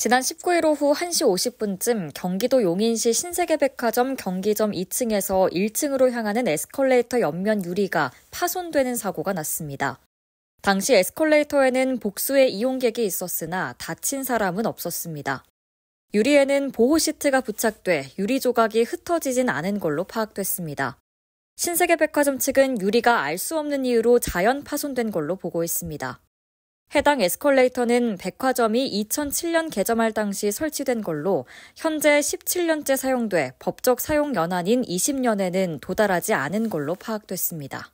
지난 19일 오후 1시 50분쯤 경기도 용인시 신세계백화점 경기점 2층에서 1층으로 향하는 에스컬레이터 옆면 유리가 파손되는 사고가 났습니다. 당시 에스컬레이터에는 복수의 이용객이 있었으나 다친 사람은 없었습니다. 유리에는 보호 시트가 부착돼 유리 조각이 흩어지진 않은 걸로 파악됐습니다. 신세계백화점 측은 유리가 알 수 없는 이유로 자연 파손된 걸로 보고 있습니다. 해당 에스컬레이터는 백화점이 2007년 개점할 당시 설치된 걸로 현재 17년째 사용돼 법적 사용 연한인 20년에는 도달하지 않은 걸로 파악됐습니다.